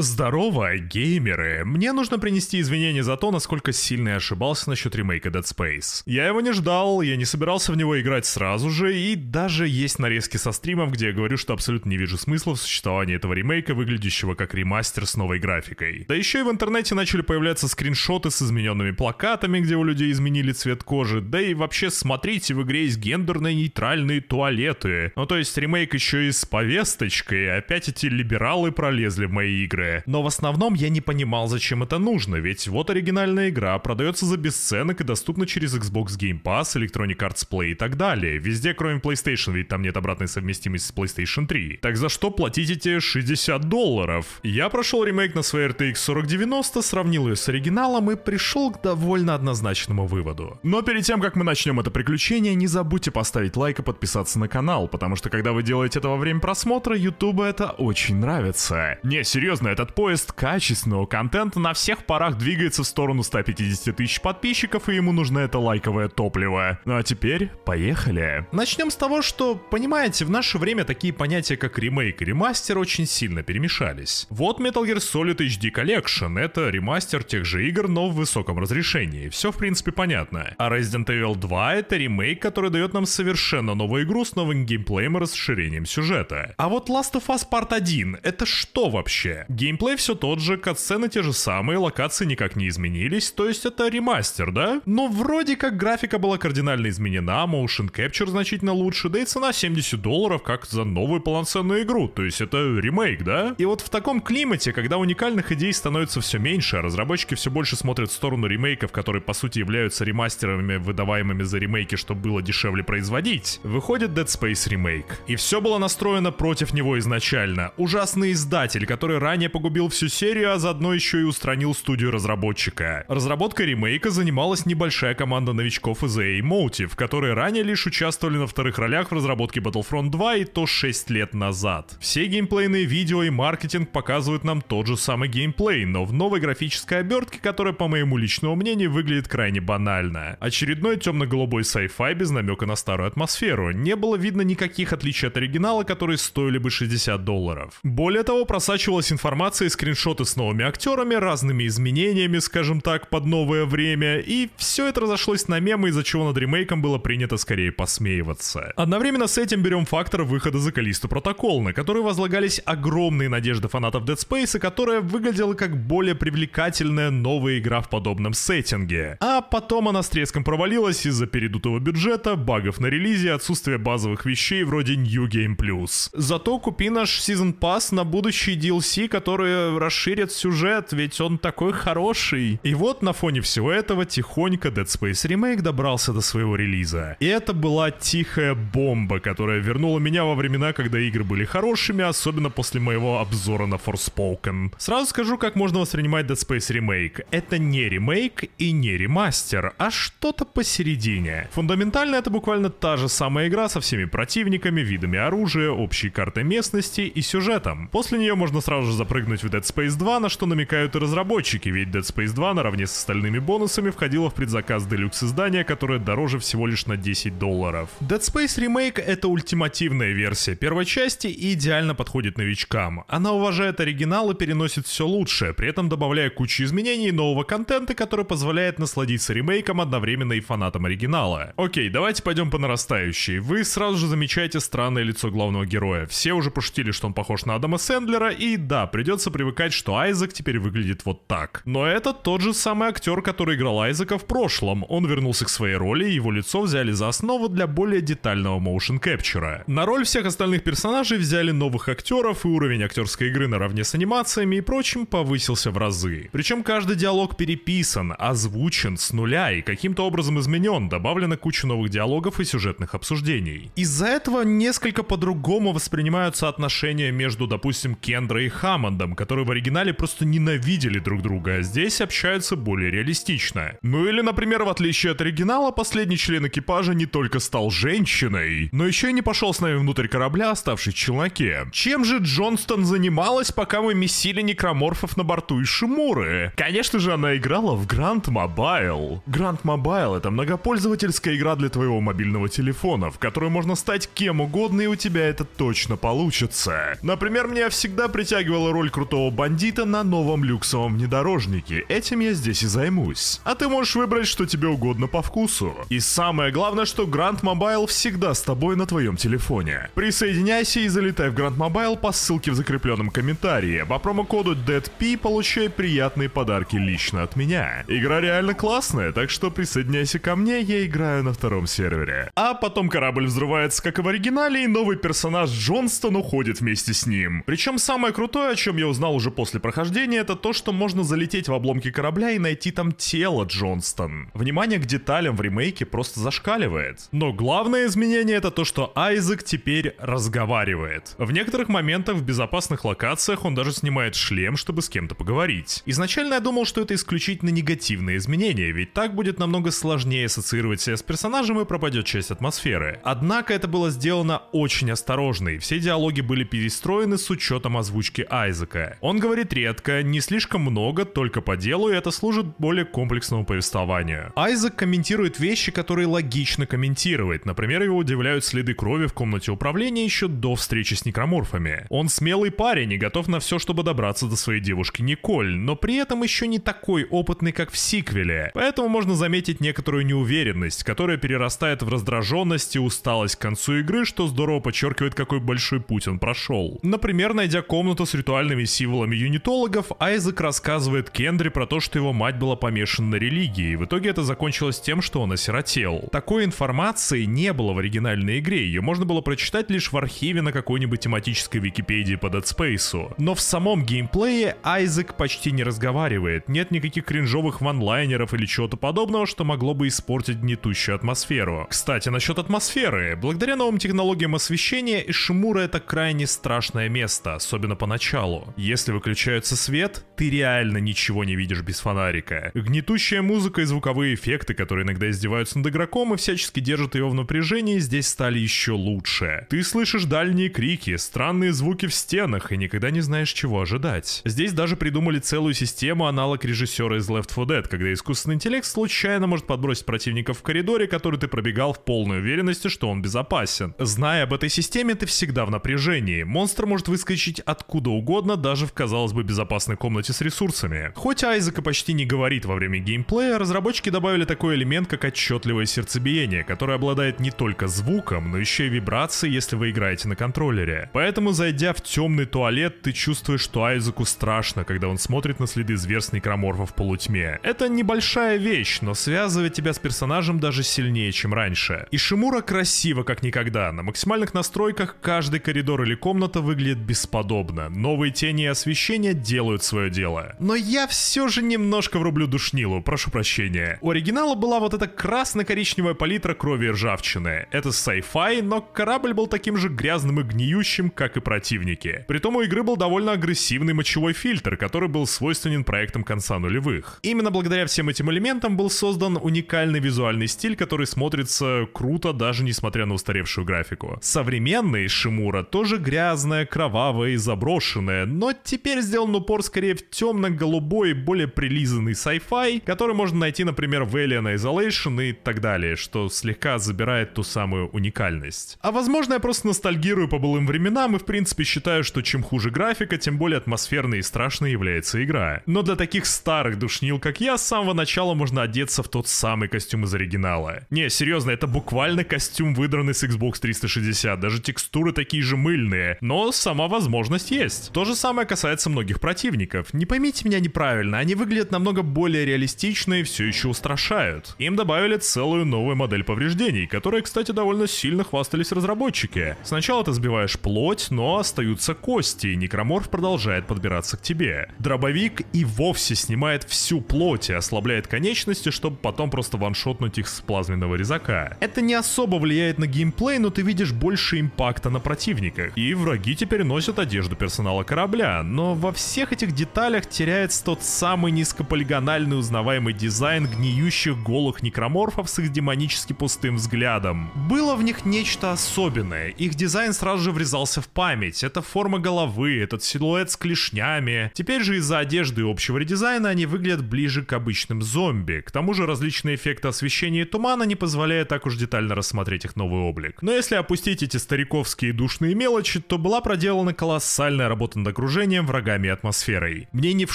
Здорово, геймеры! Мне нужно принести извинения за то, насколько сильно я ошибался насчет ремейка Dead Space. Я его не ждал, я не собирался в него играть сразу же, и даже есть нарезки со стримов, где я говорю, что абсолютно не вижу смысла в существовании этого ремейка, выглядящего как ремастер с новой графикой. Да еще и в интернете начали появляться скриншоты с измененными плакатами, где у людей изменили цвет кожи, да и вообще смотрите, в игре есть гендерно-нейтральные туалеты. Ну то есть ремейк еще и с повесточкой, опять эти либералы пролезли в мои игры далее. Но в основном я не понимал, зачем это нужно, ведь вот оригинальная игра продается за бесценок и доступна через Xbox Game Pass, Electronic Arts Play и так далее. Везде, кроме PlayStation, ведь там нет обратной совместимости с PlayStation 3. Так за что платить эти 60 долларов? Я прошел ремейк на своей RTX 4090, сравнил ее с оригиналом и пришел к довольно однозначному выводу. Но перед тем, как мы начнем это приключение, не забудьте поставить лайк и подписаться на канал, потому что когда вы делаете это во время просмотра, YouTube это очень нравится. Не, серьезно, это этот поезд качественного контента на всех парах двигается в сторону 150 тысяч подписчиков, и ему нужно это лайковое топливо. Ну а теперь, поехали. Начнем с того, что, понимаете, в наше время такие понятия, как ремейк и ремастер, очень сильно перемешались. Вот Metal Gear Solid HD Collection — это ремастер тех же игр, но в высоком разрешении. Все, в принципе, понятно. А Resident Evil 2 — это ремейк, который дает нам совершенно новую игру с новым геймплеем и расширением сюжета. А вот Last of Us Part 1 — это что вообще? Геймплей все тот же, катсцены те же самые, локации никак не изменились, то есть это ремастер, да? Но вроде как графика была кардинально изменена, motion capture значительно лучше, да и цена 70 долларов как за новую полноценную игру, то есть это ремейк, да? И вот в таком климате, когда уникальных идей становится все меньше, а разработчики все больше смотрят в сторону ремейков, которые по сути являются ремастерами, выдаваемыми за ремейки, чтобы было дешевле производить, выходит Dead Space Remake. И все было настроено против него изначально. Ужасный издатель, который ранее заранее погубил всю серию, а заодно еще и устранил студию разработчика. Разработка ремейка занималась небольшая команда новичков из EA Motive, которые ранее лишь участвовали на вторых ролях в разработке Battlefront 2 и то 6 лет назад. Все геймплейные видео и маркетинг показывают нам тот же самый геймплей, но в новой графической обертке, которая, по моему личному мнению, выглядит крайне банально. Очередной темно-голубой sci-fi без намека на старую атмосферу. Не было видно никаких отличий от оригинала, которые стоили бы 60 долларов. Более того, просачивалась информация информацией, скриншоты с новыми актерами, разными изменениями, скажем так, под новое время, и все это разошлось на мемы, из-за чего над ремейком было принято скорее посмеиваться. Одновременно с этим берем фактор выхода за Калисту Протокол, на который возлагались огромные надежды фанатов Dead Space, и которая выглядела как более привлекательная новая игра в подобном сеттинге. А потом она с треском провалилась из-за передутого бюджета, багов на релизе отсутствия базовых вещей вроде New Game Plus. Зато купи наш Season Pass на будущий DLC, который которые расширят сюжет, ведь он такой хороший. И вот на фоне всего этого тихонько Dead Space Remake добрался до своего релиза. И это была тихая бомба, которая вернула меня во времена, когда игры были хорошими, особенно после моего обзора на Forspoken. Сразу скажу, как можно воспринимать Dead Space Remake. Это не ремейк и не ремастер, а что-то посередине. Фундаментально это буквально та же самая игра со всеми противниками, видами оружия, общей картой местности и сюжетом. После нее можно сразу же запрыгнуть прыгнуть в Dead Space 2, на что намекают и разработчики, ведь Dead Space 2 наравне с остальными бонусами входила в предзаказ делюкс издания, которое дороже всего лишь на 10 долларов. Dead Space Remake — это ультимативная версия первой части и идеально подходит новичкам. Она уважает оригинал и переносит все лучшее, при этом добавляя кучу изменений и нового контента, который позволяет насладиться ремейком одновременно и фанатам оригинала. Окей, давайте пойдем по нарастающей. Вы сразу же замечаете странное лицо главного героя. Все уже пошутили, что он похож на Адама Сэндлера, и да, придется придется привыкать, что Айзек теперь выглядит вот так. Но это тот же самый актер, который играл Айзека в прошлом. Он вернулся к своей роли, и его лицо взяли за основу для более детального моушен кэпчера. На роль всех остальных персонажей взяли новых актеров, и уровень актерской игры наравне с анимациями и прочим повысился в разы. Причем каждый диалог переписан, озвучен с нуля и каким-то образом изменен, добавлена куча новых диалогов и сюжетных обсуждений. Из-за этого несколько по-другому воспринимаются отношения между, допустим, Кендрой и Хаммондом, Торнбандом, которые в оригинале просто ненавидели друг друга, а здесь общаются более реалистично. Ну или, например, в отличие от оригинала, последний член экипажа не только стал женщиной, но еще и не пошел с нами внутрь корабля, а оставшись в челноке. Чем же Джонстон занималась, пока мы месили некроморфов на борту и Шимуры? Конечно же, она играла в Grand Mobile. Grand Mobile — это многопользовательская игра для твоего мобильного телефона, в которую можно стать кем угодно, и у тебя это точно получится. Например, меня всегда притягивала роль роль крутого бандита на новом люксовом внедорожнике. Этим я здесь и займусь. А ты можешь выбрать, что тебе угодно по вкусу. И самое главное, что Grand Mobile всегда с тобой на твоем телефоне. Присоединяйся и залетай в Grand Mobile по ссылке в закрепленном комментарии. По промокоду DeadP получай приятные подарки лично от меня. Игра реально классная, так что присоединяйся ко мне, я играю на втором сервере. А потом корабль взрывается, как и в оригинале, и новый персонаж Джонстон уходит вместе с ним. Причем самое крутое, о чем чем я узнал уже после прохождения, это то, что можно залететь в обломки корабля и найти там тело Джонстон. Внимание к деталям в ремейке просто зашкаливает. Но главное изменение это то, что Айзек теперь разговаривает. В некоторых моментах в безопасных локациях он даже снимает шлем, чтобы с кем-то поговорить. Изначально я думал, что это исключительно негативные изменения, ведь так будет намного сложнее ассоциировать себя с персонажем и пропадет часть атмосферы. Однако это было сделано очень осторожно, и все диалоги были перестроены с учетом озвучки Айзека языка. Он говорит редко, не слишком много, только по делу, и это служит более комплексному повествованию. Айзек комментирует вещи, которые логично комментировать. Например, его удивляют следы крови в комнате управления еще до встречи с некроморфами. Он смелый парень и готов на все, чтобы добраться до своей девушки Николь, но при этом еще не такой опытный, как в сиквеле. Поэтому можно заметить некоторую неуверенность, которая перерастает в раздраженность и усталость к концу игры, что здорово подчеркивает, какой большой путь он прошел. Например, найдя комнату с ритуальным национальными символами юнитологов, Айзек рассказывает Кендри про то, что его мать была помешана на религии, и в итоге это закончилось тем, что он осиротел. Такой информации не было в оригинальной игре, ее можно было прочитать лишь в архиве на какой-нибудь тематической Википедии по Dead Space. Но в самом геймплее Айзек почти не разговаривает, нет никаких кринжовых ванлайнеров или чего-то подобного, что могло бы испортить гнетущую атмосферу. Кстати, насчет атмосферы. Благодаря новым технологиям освещения, Шимура это крайне страшное место, особенно поначалу. Если выключается свет, ты реально ничего не видишь без фонарика. Гнетущая музыка и звуковые эффекты, которые иногда издеваются над игроком и всячески держат его в напряжении, здесь стали еще лучше. Ты слышишь дальние крики, странные звуки в стенах и никогда не знаешь, чего ожидать. Здесь даже придумали целую систему аналог режиссера из Left 4 Dead, когда искусственный интеллект случайно может подбросить противника в коридоре, который ты пробегал в полной уверенности, что он безопасен. Зная об этой системе, ты всегда в напряжении. Монстр может выскочить откуда угодно, трудно даже в, казалось бы, безопасной комнате с ресурсами. Хоть Айзека почти не говорит во время геймплея, разработчики добавили такой элемент, как отчетливое сердцебиение, которое обладает не только звуком, но еще и вибрацией, если вы играете на контроллере. Поэтому, зайдя в темный туалет, ты чувствуешь, что Айзеку страшно, когда он смотрит на следы зверств некроморфа в полутьме. Это небольшая вещь, но связывает тебя с персонажем даже сильнее, чем раньше. И Шимура красиво как никогда. На максимальных настройках каждый коридор или комната выглядит бесподобно. Новые тени и освещение делают свое дело. Но я все же немножко врублю душнилу, прошу прощения. У оригинала была вот эта красно-коричневая палитра крови и ржавчины. Это sci-fi, но корабль был таким же грязным и гниющим, как и противники. Притом у игры был довольно агрессивный мочевой фильтр, который был свойственен проектам конца нулевых. Именно благодаря всем этим элементам был создан уникальный визуальный стиль, который смотрится круто, даже несмотря на устаревшую графику. Современный Шимура тоже грязная, кровавая и заброшенная, но теперь сделан упор скорее в темно-голубой, более прилизанный sci-fi, который можно найти, например, в Alien Isolation и так далее, что слегка забирает ту самую уникальность. А возможно, я просто ностальгирую по былым временам и в принципе считаю, что чем хуже графика, тем более атмосферной и страшной является игра. Но для таких старых душнил, как я, с самого начала можно одеться в тот самый костюм из оригинала. Не, серьезно, это буквально костюм, выдранный с Xbox 360, даже текстуры такие же мыльные, но сама возможность есть. То же самое касается многих противников. Не поймите меня неправильно, они выглядят намного более реалистично и все еще устрашают. Им добавили целую новую модель повреждений, которые, кстати, довольно сильно хвастались разработчики. Сначала ты сбиваешь плоть, но остаются кости, и некроморф продолжает подбираться к тебе. Дробовик и вовсе снимает всю плоть и ослабляет конечности, чтобы потом просто ваншотнуть их с плазменного резака. Это не особо влияет на геймплей, но ты видишь больше импакта на противниках. И враги теперь носят одежду персонала корабля корабля, но во всех этих деталях теряется тот самый низкополигональный узнаваемый дизайн гниющих голых некроморфов с их демонически пустым взглядом. Было в них нечто особенное, их дизайн сразу же врезался в память, это форма головы, этот силуэт с клешнями. Теперь же из-за одежды и общего редизайна они выглядят ближе к обычным зомби, к тому же различные эффекты освещения и тумана не позволяют так уж детально рассмотреть их новый облик. Но если опустить эти стариковские душные мелочи, то была проделана колоссальная работа над окружением, врагами и атмосферой. Мне не в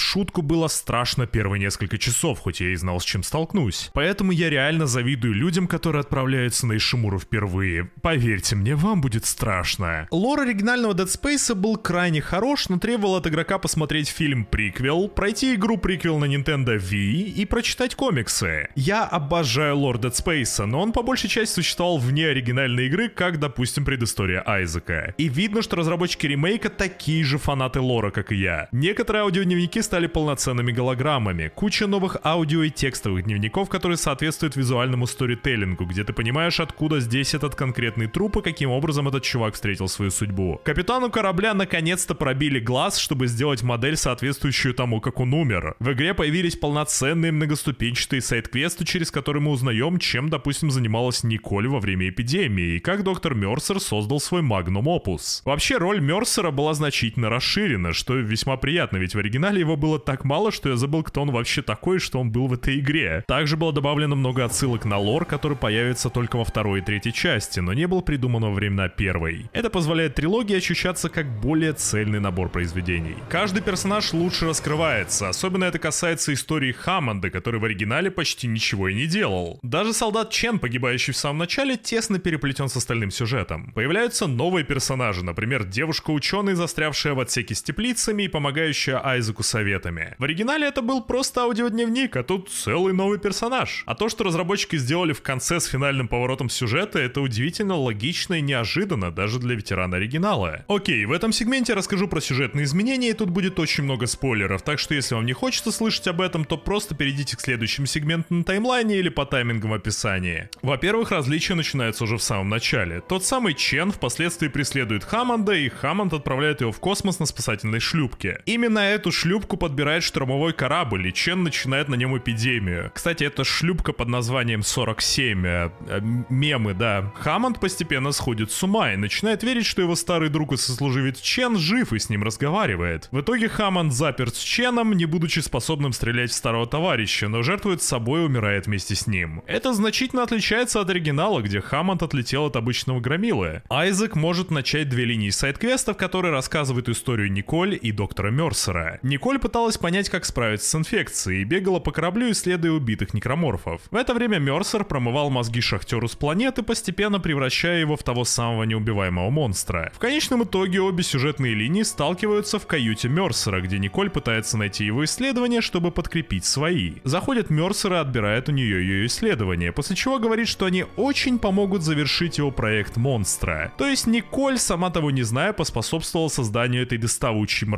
шутку было страшно первые несколько часов, хоть я и знал, с чем столкнусь. Поэтому я реально завидую людям, которые отправляются на Ишимуру впервые. Поверьте мне, вам будет страшно. Лор оригинального Dead Space был крайне хорош, но требовал от игрока посмотреть фильм «Приквел», пройти игру «Приквел» на Nintendo Wii и прочитать комиксы. Я обожаю лор Dead Space, но он по большей части существовал вне оригинальной игры, как, допустим, предыстория Айзека. И видно, что разработчики ремейка такие же фанаты фанаты лора, как и я. Некоторые аудиодневники стали полноценными голограммами, куча новых аудио и текстовых дневников, которые соответствуют визуальному сторителлингу, где ты понимаешь, откуда здесь этот конкретный труп и каким образом этот чувак встретил свою судьбу. Капитану корабля наконец-то пробили глаз, чтобы сделать модель, соответствующую тому, как он умер. В игре появились полноценные многоступенчатые сайт-квесты, через которые мы узнаем, чем, допустим, занималась Николь во время эпидемии и как доктор Мерсер создал свой магнум опус. Вообще, роль Мерсера была значительно расширена расширено, что весьма приятно, ведь в оригинале его было так мало, что я забыл, кто он вообще такой, что он был в этой игре. Также было добавлено много отсылок на лор, который появится только во второй и третьей части, но не был придуман во времена первой. Это позволяет трилогии ощущаться как более цельный набор произведений. Каждый персонаж лучше раскрывается, особенно это касается истории Хаммонда, который в оригинале почти ничего и не делал. Даже солдат Чен, погибающий в самом начале, тесно переплетен с остальным сюжетом. Появляются новые персонажи, например, девушка-ученый, застрявшая в отсеке библиотеки с теплицами и помогающая Айзеку советами. В оригинале это был просто аудиодневник, а тут целый новый персонаж. А то, что разработчики сделали в конце с финальным поворотом сюжета, это удивительно логично и неожиданно даже для ветерана оригинала. Окей, в этом сегменте расскажу про сюжетные изменения, и тут будет очень много спойлеров, так что если вам не хочется слышать об этом, то просто перейдите к следующему сегменту на таймлайне или по таймингам в описании. Во-первых, различия начинаются уже в самом начале. Тот самый Чен впоследствии преследует Хаммонда, и Хаммонд отправляет его в космос на спасательной шлюпке. Именно эту шлюпку подбирает штурмовой корабль, и Чен начинает на нем эпидемию. Кстати, это шлюпка под названием 47, э, э, мемы, да. Хаммонд постепенно сходит с ума и начинает верить, что его старый друг и сослуживец Чен жив и с ним разговаривает. В итоге Хаммонд заперт с Ченом, не будучи способным стрелять в старого товарища, но жертвует собой и умирает вместе с ним. Это значительно отличается от оригинала, где Хаммонд отлетел от обычного громилы. Айзек может начать две линии сайт-квестов, которые рассказывают историю историю Николь и доктора Мерсера. Николь пыталась понять, как справиться с инфекцией, и бегала по кораблю, исследуя убитых некроморфов. В это время Мерсер промывал мозги шахтеру с планеты, постепенно превращая его в того самого неубиваемого монстра. В конечном итоге обе сюжетные линии сталкиваются в каюте Мерсера, где Николь пытается найти его исследования, чтобы подкрепить свои. Заходит Мерсер и отбирает у нее ее исследования, после чего говорит, что они очень помогут завершить его проект монстра. То есть Николь, сама того не зная, поспособствовала созданию этой с тавучьим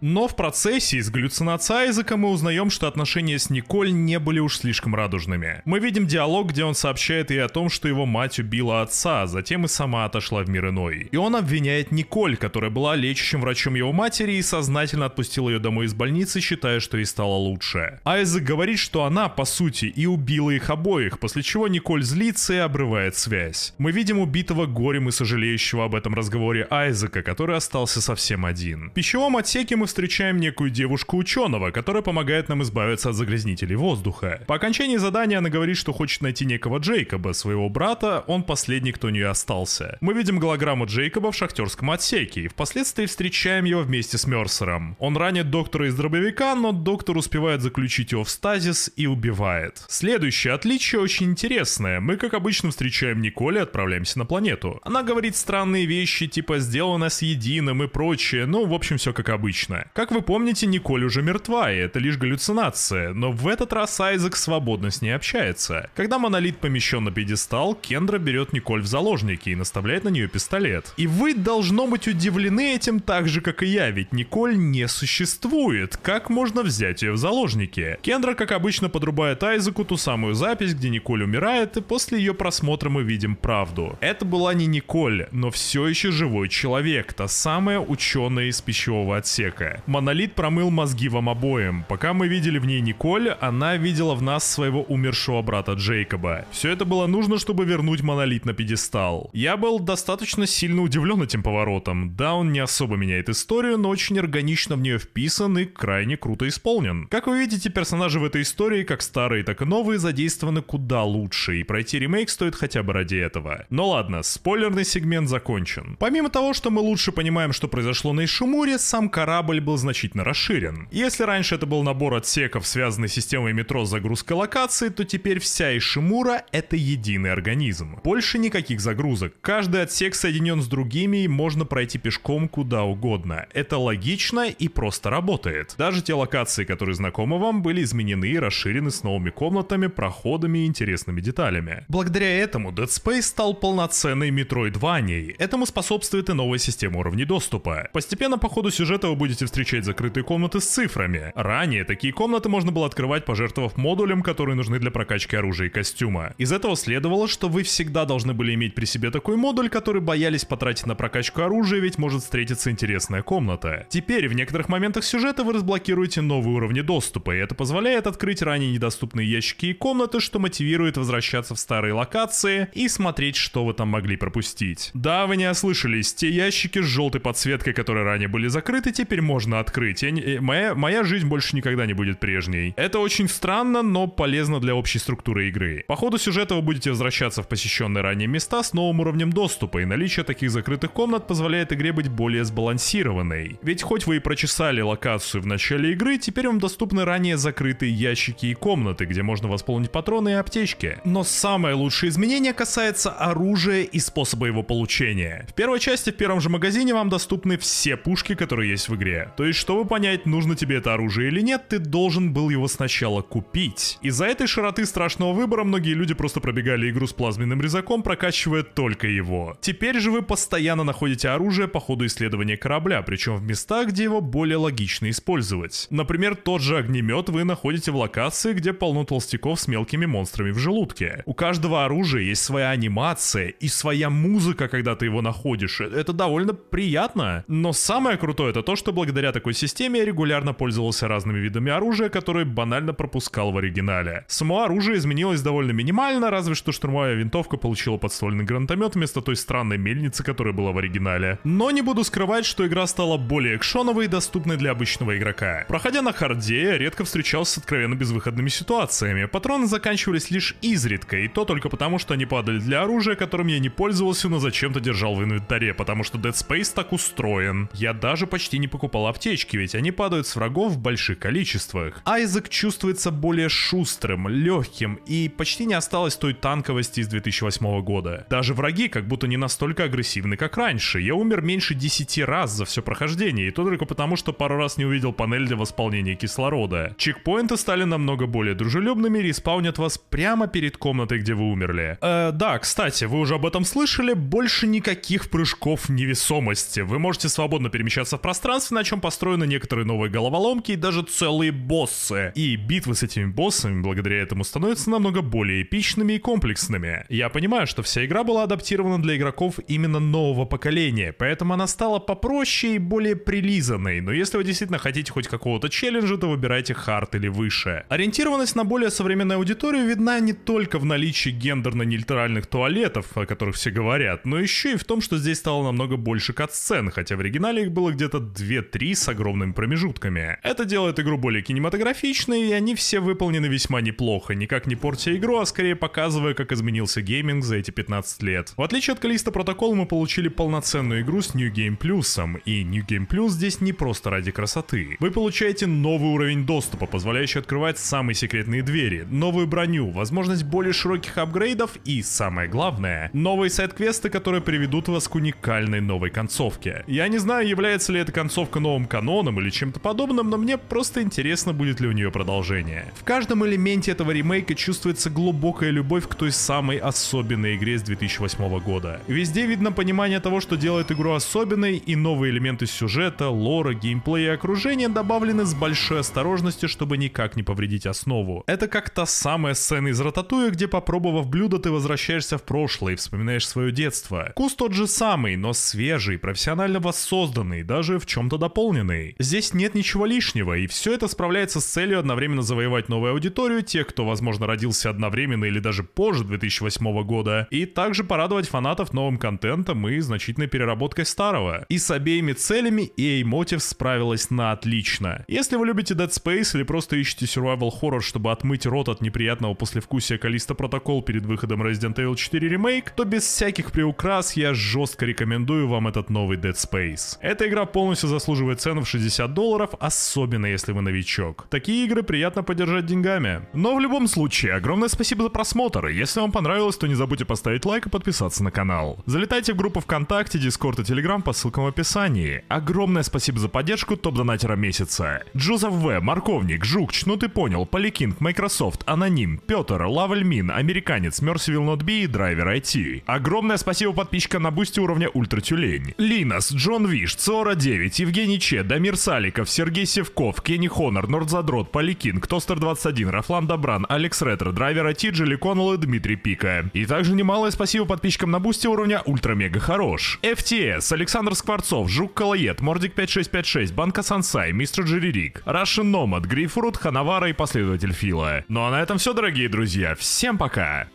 Но в процессе из галлюцинации Айзека мы узнаем, что отношения с Николь не были уж слишком радужными. Мы видим диалог, где он сообщает ей о том, что его мать убила отца, затем и сама отошла в мир иной. И он обвиняет Николь, которая была лечащим врачом его матери и сознательно отпустила ее домой из больницы, считая, что ей стало лучше. Айзек говорит, что она, по сути, и убила их обоих, после чего Николь злится и обрывает связь. Мы видим убитого горем и сожалеющего об этом разговоре Айзека, который остался совсем 1 В пищевом отсеке мы встречаем некую девушку-ученого, которая помогает нам избавиться от загрязнителей воздуха. По окончании задания она говорит, что хочет найти некого Джейкоба, своего брата, он последний, кто у нее остался. Мы видим голограмму Джейкоба в шахтерском отсеке, и впоследствии встречаем его вместе с Мерсером. Он ранит доктора из дробовика, но доктор успевает заключить его в стазис и убивает. Следующее отличие очень интересное. Мы, как обычно, встречаем Николи и отправляемся на планету. Она говорит странные вещи, типа «сделано с единым» и прочее, прочее, ну, в общем, все как обычно. Как вы помните, Николь уже мертва, и это лишь галлюцинация, но в этот раз Айзек свободно с ней общается. Когда монолит помещен на пьедестал, Кендра берет Николь в заложники и наставляет на нее пистолет. И вы, должно быть, удивлены этим так же, как и я, ведь Николь не существует. Как можно взять ее в заложники? Кендра, как обычно, подрубает Айзеку ту самую запись, где Николь умирает, и после ее просмотра мы видим правду. Это была не Николь, но все еще живой человек, та самая ученая заключенная из пищевого отсека. Монолит промыл мозги вам обоим. Пока мы видели в ней Николь, она видела в нас своего умершего брата Джейкоба. Все это было нужно, чтобы вернуть монолит на пьедестал. Я был достаточно сильно удивлен этим поворотом. Да, он не особо меняет историю, но очень органично в нее вписан и крайне круто исполнен. Как вы видите, персонажи в этой истории, как старые, так и новые, задействованы куда лучше, и пройти ремейк стоит хотя бы ради этого. Но ладно, спойлерный сегмент закончен. Помимо того, что мы лучше понимаем, что произошло произошло на Ишимуре, сам корабль был значительно расширен. Если раньше это был набор отсеков, связанный с системой метро с загрузкой локации, то теперь вся Ишимура — это единый организм. Больше никаких загрузок. Каждый отсек соединен с другими и можно пройти пешком куда угодно. Это логично и просто работает. Даже те локации, которые знакомы вам, были изменены и расширены с новыми комнатами, проходами и интересными деталями. Благодаря этому Dead Space стал полноценной Metroidvania. Этому способствует и новая система уровней доступа. Постепенно по ходу сюжета вы будете встречать закрытые комнаты с цифрами. Ранее такие комнаты можно было открывать, пожертвовав модулем, которые нужны для прокачки оружия и костюма. Из этого следовало, что вы всегда должны были иметь при себе такой модуль, который боялись потратить на прокачку оружия, ведь может встретиться интересная комната. Теперь в некоторых моментах сюжета вы разблокируете новые уровни доступа, и это позволяет открыть ранее недоступные ящики и комнаты, что мотивирует возвращаться в старые локации и смотреть, что вы там могли пропустить. Да, вы не ослышались, те ящики с желтой подсветкой, которые которые ранее были закрыты, теперь можно открыть. Я не, э, моя, моя жизнь больше никогда не будет прежней. Это очень странно, но полезно для общей структуры игры. По ходу сюжета вы будете возвращаться в посещенные ранее места с новым уровнем доступа, и наличие таких закрытых комнат позволяет игре быть более сбалансированной. Ведь хоть вы и прочесали локацию в начале игры, теперь вам доступны ранее закрытые ящики и комнаты, где можно восполнить патроны и аптечки. Но самое лучшее изменение касается оружия и способа его получения. В первой части в первом же магазине вам доступны все все пушки, которые есть в игре. То есть, чтобы понять, нужно тебе это оружие или нет, ты должен был его сначала купить. Из-за этой широты страшного выбора многие люди просто пробегали игру с плазменным резаком, прокачивая только его. Теперь же вы постоянно находите оружие по ходу исследования корабля, причем в местах, где его более логично использовать. Например, тот же огнемет вы находите в локации, где полно толстяков с мелкими монстрами в желудке. У каждого оружия есть своя анимация и своя музыка, когда ты его находишь. Э, это довольно приятно, но но самое крутое это то, что благодаря такой системе я регулярно пользовался разными видами оружия, которые банально пропускал в оригинале. Само оружие изменилось довольно минимально, разве что штурмовая винтовка получила подствольный гранатомет вместо той странной мельницы, которая была в оригинале. Но не буду скрывать, что игра стала более экшоновой и доступной для обычного игрока. Проходя на харде, я редко встречался с откровенно безвыходными ситуациями. Патроны заканчивались лишь изредка, и то только потому, что они падали для оружия, которым я не пользовался, но зачем-то держал в инвентаре, потому что Dead Space так устроен цен. Я даже почти не покупал аптечки, ведь они падают с врагов в больших количествах. Айзек чувствуется более шустрым, легким и почти не осталось той танковости из 2008 года. Даже враги как будто не настолько агрессивны, как раньше. Я умер меньше 10 раз за все прохождение, и то только потому, что пару раз не увидел панель для восполнения кислорода. Чекпоинты стали намного более дружелюбными и респаунят вас прямо перед комнатой, где вы умерли. Э, да, кстати, вы уже об этом слышали, больше никаких прыжков невесомости. Вы можете с свободно перемещаться в пространстве, на чем построены некоторые новые головоломки и даже целые боссы. И битвы с этими боссами благодаря этому становятся намного более эпичными и комплексными. Я понимаю, что вся игра была адаптирована для игроков именно нового поколения, поэтому она стала попроще и более прилизанной, но если вы действительно хотите хоть какого-то челленджа, то выбирайте хард или выше. Ориентированность на более современную аудиторию видна не только в наличии гендерно-нейтральных туалетов, о которых все говорят, но еще и в том, что здесь стало намного больше катсцен, хотя время оригинале их было где-то 2-3 с огромными промежутками. Это делает игру более кинематографичной, и они все выполнены весьма неплохо, никак не портя игру, а скорее показывая, как изменился гейминг за эти 15 лет. В отличие от Калиста Протокол, мы получили полноценную игру с New Game Plus, и New Game Plus здесь не просто ради красоты. Вы получаете новый уровень доступа, позволяющий открывать самые секретные двери, новую броню, возможность более широких апгрейдов и, самое главное, новые сайт-квесты, которые приведут вас к уникальной новой концовке. Я не не знаю, является ли эта концовка новым каноном или чем-то подобным, но мне просто интересно, будет ли у нее продолжение. В каждом элементе этого ремейка чувствуется глубокая любовь к той самой особенной игре с 2008 года. Везде видно понимание того, что делает игру особенной, и новые элементы сюжета, лора, геймплея и окружения добавлены с большой осторожностью, чтобы никак не повредить основу. Это как та самая сцена из Рататуя, где попробовав блюдо, ты возвращаешься в прошлое и вспоминаешь свое детство. Вкус тот же самый, но свежий, профессионально восстановленный воссозданный, даже в чем-то дополненный. Здесь нет ничего лишнего, и все это справляется с целью одновременно завоевать новую аудиторию, тех, кто, возможно, родился одновременно или даже позже 2008 года, и также порадовать фанатов новым контентом и значительной переработкой старого. И с обеими целями EA Motive справилась на отлично. Если вы любите Dead Space или просто ищете survival horror, чтобы отмыть рот от неприятного послевкусия Калиста Протокол перед выходом Resident Evil 4 Remake, то без всяких приукрас я жестко рекомендую вам этот новый Dead Space. Space. Эта игра полностью заслуживает цену в 60 долларов, особенно если вы новичок. Такие игры приятно поддержать деньгами. Но в любом случае, огромное спасибо за просмотр. Если вам понравилось, то не забудьте поставить лайк и подписаться на канал. Залетайте в группу ВКонтакте, Дискорд и Телеграм по ссылкам в описании. Огромное спасибо за поддержку топ-донатера месяца. Джозеф В, Марковник, Жукч, ну ты понял, Поликинг, Microsoft, Аноним, Петр, Лавельмин, Американец, Mercy Will Not Be и Драйвер IT. Огромное спасибо подписчикам на бусте уровня Ультра Тюлень. Линос, Джон Виш, ЦОРа-9, Евгений Че, Дамир Саликов, Сергей Севков, Кенни Хонор, Нордзадрот, Поликинг, Тостер-21, Рафлан Добран, Алекс Ретро, Драйвер Атиджи, Ликонул и Дмитрий Пика. И также немалое спасибо подписчикам на бусте уровня Ультра-Мега Хорош. FTS, Александр Скворцов, Жук Калает, Мордик 5656, Банка Сансай, Мистер Джерерик, Russian Nomad, Грейпфрут, Ханавара и последователь Фила. Ну а на этом все, дорогие друзья. Всем пока!